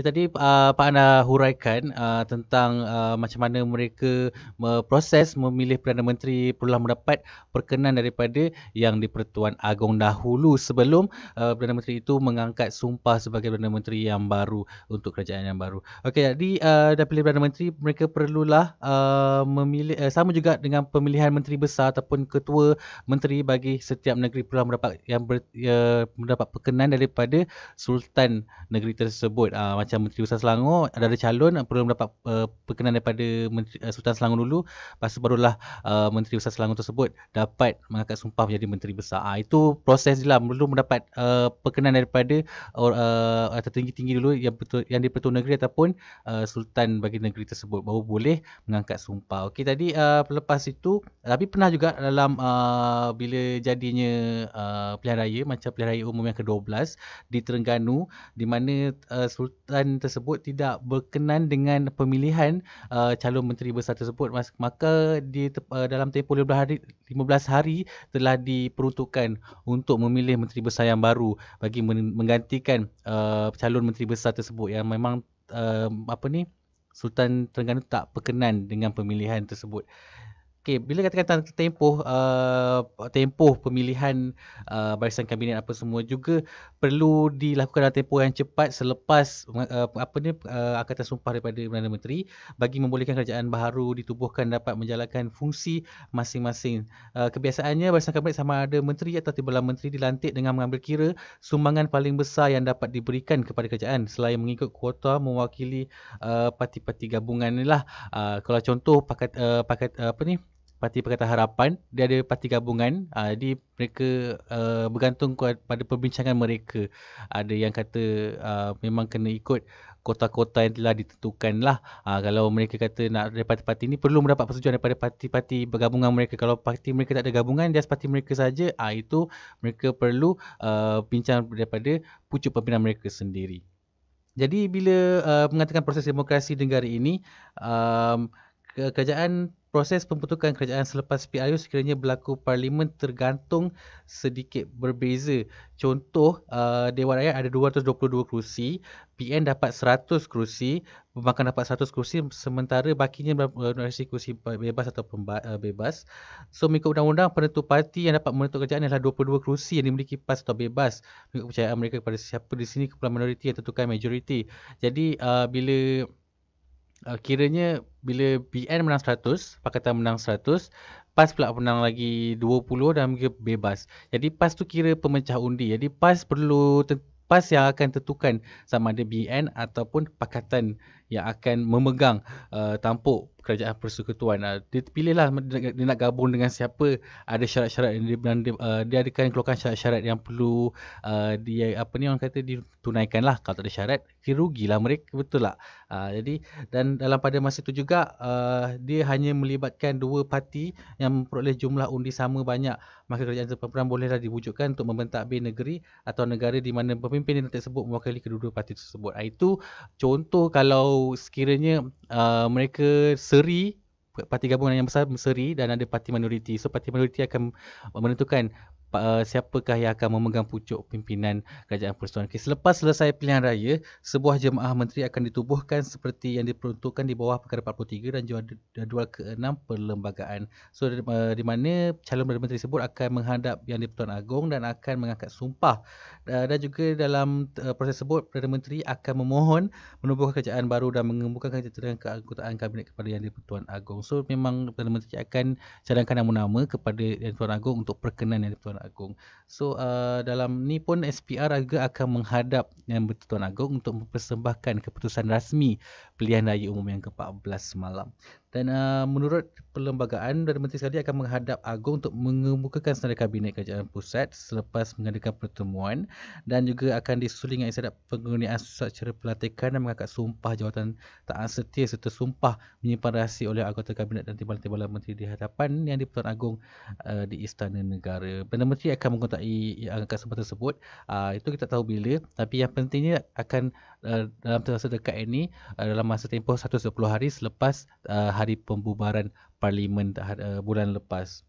Ya, tadi uh, Pak Ana huraikan uh, tentang uh, macam mana mereka proses memilih Perdana Menteri perlulah mendapat perkenan daripada yang di-Pertuan Agong dahulu sebelum uh, Perdana Menteri itu mengangkat sumpah sebagai Perdana Menteri yang baru untuk kerajaan yang baru. Okey, jadi uh, dah pilih Perdana Menteri, mereka perlulah uh, memilih, uh, sama juga dengan pemilihan Menteri Besar ataupun Ketua Menteri bagi setiap negeri perlulah mendapat, yang ber, uh, mendapat perkenan daripada Sultan negeri tersebut. Uh, macam Menteri Besar Selangor ada ada calon perlu mendapat uh, perkenan daripada Menteri, uh, Sultan Selangor dulu lepas tu barulah uh, Menteri Besar Selangor tersebut dapat mengangkat sumpah menjadi Menteri Besar uh, itu proses je lah perlu mendapat uh, perkenan daripada orang uh, tertinggi-tinggi dulu yang, yang dipertua negeri ataupun uh, Sultan bagi negeri tersebut baru boleh mengangkat sumpah Okey, tadi uh, lepas itu tapi pernah juga dalam uh, bila jadinya uh, pilihan raya macam pilihan raya umum yang ke-12 di Terengganu di mana uh, Sultan perkataan tersebut tidak berkenan dengan pemilihan uh, calon menteri besar tersebut maka di uh, dalam tempoh 15 hari 15 hari telah diperuntukkan untuk memilih menteri besar yang baru bagi menggantikan uh, calon menteri besar tersebut yang memang uh, apa ni Sultan Terengganu tak berkenan dengan pemilihan tersebut Okay, bila katakan tentang tempoh uh, tempoh pemilihan uh, barisan kabinet apa semua juga perlu dilakukan dalam tempoh yang cepat selepas uh, apa ni uh, akatan sumpah daripada Perdana Menteri bagi membolehkan kerajaan baharu ditubuhkan dapat menjalankan fungsi masing-masing. Uh, kebiasaannya barisan kabinet sama ada menteri atau timbalan menteri dilantik dengan mengambil kira sumbangan paling besar yang dapat diberikan kepada kerajaan selain mengikut kuota mewakili uh, parti-parti gabungan inilah. Uh, kalau contoh paket uh, paket uh, apa ni Parti Perkataan Harapan Dia ada parti gabungan uh, Jadi mereka uh, bergantung pada perbincangan mereka Ada yang kata uh, memang kena ikut kota-kota yang telah ditentukan lah uh, Kalau mereka kata nak dari parti-parti ini Perlu mendapat persetujuan daripada parti-parti bergabungan mereka Kalau parti mereka tak ada gabungan dia parti mereka saja, uh, Itu mereka perlu uh, bincang daripada pucuk pembinaan mereka sendiri jadi bila uh, mengatakan proses demokrasi negara ini uh, kerajaan proses pembentukan kerajaan selepas PRU sekiranya berlaku parlimen tergantung sedikit berbeza. Contoh, uh, Dewan Rakyat ada 222 kerusi, PN dapat 100 kerusi, Pembangkang dapat 100 kerusi sementara bakinya berkongsi kerusi bebas atau uh, bebas. So, mengikut undang-undang, penentu parti yang dapat menentukan kerajaan adalah 22 kerusi yang dimiliki PAS atau bebas. Mengikut kepercayaan mereka kepada siapa di sini, kepala minoriti yang tentukan majoriti. Jadi, uh, bila uh, kiranya bila BN menang 100, Pakatan menang 100, PAS pula menang lagi 20 dan juga bebas. Jadi PAS tu kira pemecah undi. Jadi PAS perlu PAS yang akan tentukan sama ada BN ataupun Pakatan yang akan memegang uh, tampuk kerajaan persekutuan. Uh, dia pilihlah dia, nak gabung dengan siapa. Ada syarat-syarat yang dia, uh, dia ada kan keluarkan syarat-syarat yang perlu uh, dia apa ni orang kata ditunaikan lah. Kalau tak ada syarat, rugilah mereka betul tak? Uh, jadi dan dalam pada masa itu juga uh, dia hanya melibatkan dua parti yang memperoleh jumlah undi sama banyak maka kerajaan terpapuran bolehlah diwujudkan untuk membentakbir negeri atau negara di mana pemimpin yang tersebut mewakili kedua-dua parti tersebut. Ah, itu contoh kalau sekiranya uh, mereka seri parti gabungan yang besar berseri dan ada parti minoriti so parti minoriti akan menentukan uh, siapakah yang akan memegang pucuk pimpinan kerajaan persatuan. Okay, selepas selesai pilihan raya, sebuah jemaah menteri akan ditubuhkan seperti yang diperuntukkan di bawah perkara 43 dan jadual ke-6 perlembagaan. So uh, di mana calon perdana menteri tersebut akan menghadap yang di-Pertuan Agong dan akan mengangkat sumpah. Uh, dan juga dalam uh, proses tersebut perdana menteri akan memohon menubuhkan kerajaan baru dan mengembukakan kejayaan keanggotaan kabinet kepada yang di-Pertuan Agong. So memang perdana menteri akan cadangkan nama-nama kepada yang di-Pertuan Agong untuk perkenan yang di-Pertuan Agong. So uh, dalam ni pun SPR juga akan menghadap Yang eh, Bertuan Agong untuk mempersembahkan keputusan rasmi pilihan raya umum yang ke-14 semalam dan uh, menurut perlembagaan Perdana Menteri sekali akan menghadap agung untuk mengemukakan senarai kabinet kerajaan pusat selepas mengadakan pertemuan dan juga akan disuling dengan isyarat pengurniaan secara pelantikan dan mengangkat sumpah jawatan tak setia serta sumpah menyimpan rahsia oleh anggota kabinet dan timbalan-timbalan menteri di hadapan yang dipertuan agung uh, di istana negara Perdana Menteri akan mengontaki angkat sumpah tersebut uh, itu kita tahu bila tapi yang pentingnya akan uh, dalam masa dekat ini uh, dalam masa tempoh 120 hari selepas uh, hari pembubaran parlimen eh, bulan lepas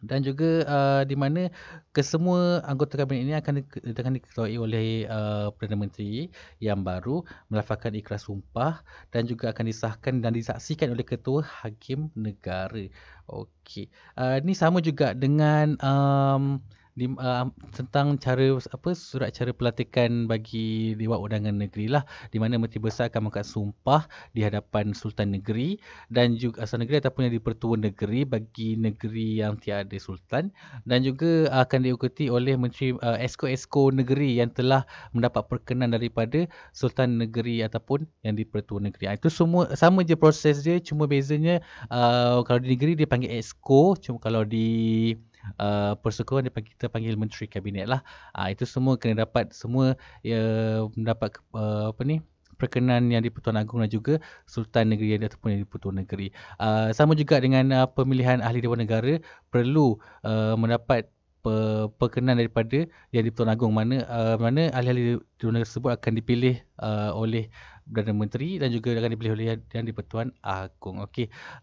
dan juga uh, di mana kesemua anggota kabinet ini akan akan diketuai oleh uh, Perdana Menteri yang baru melafalkan ikhlas sumpah dan juga akan disahkan dan disaksikan oleh Ketua Hakim Negara. Okey. Uh, ini sama juga dengan um, di, uh, tentang cara apa surat cara pelantikan bagi Dewan Undangan Negeri lah di mana Menteri Besar akan mengangkat sumpah di hadapan Sultan Negeri dan juga Asal Negeri ataupun yang di dipertua negeri bagi negeri yang tiada Sultan dan juga uh, akan diikuti oleh Menteri uh, Esko-Esko Negeri yang telah mendapat perkenan daripada Sultan Negeri ataupun yang di dipertua negeri. Ah, itu semua sama je proses dia cuma bezanya uh, kalau di negeri dia panggil Esko cuma kalau di uh, persekutuan dipanggil, kita panggil menteri kabinet lah uh, itu semua kena dapat semua ya uh, mendapat uh, apa ni perkenan yang di-Pertuan Agong dan juga Sultan Negeri ataupun yang di-Pertuan Negeri. Uh, sama juga dengan uh, pemilihan ahli Dewan Negara perlu uh, mendapat pe- perkenan daripada yang di-Pertuan Agung mana uh, mana ahli-ahli Dewan Negara tersebut akan dipilih uh, oleh Perdana Menteri dan juga akan dipilih oleh yang di-Pertuan Agung. Okey.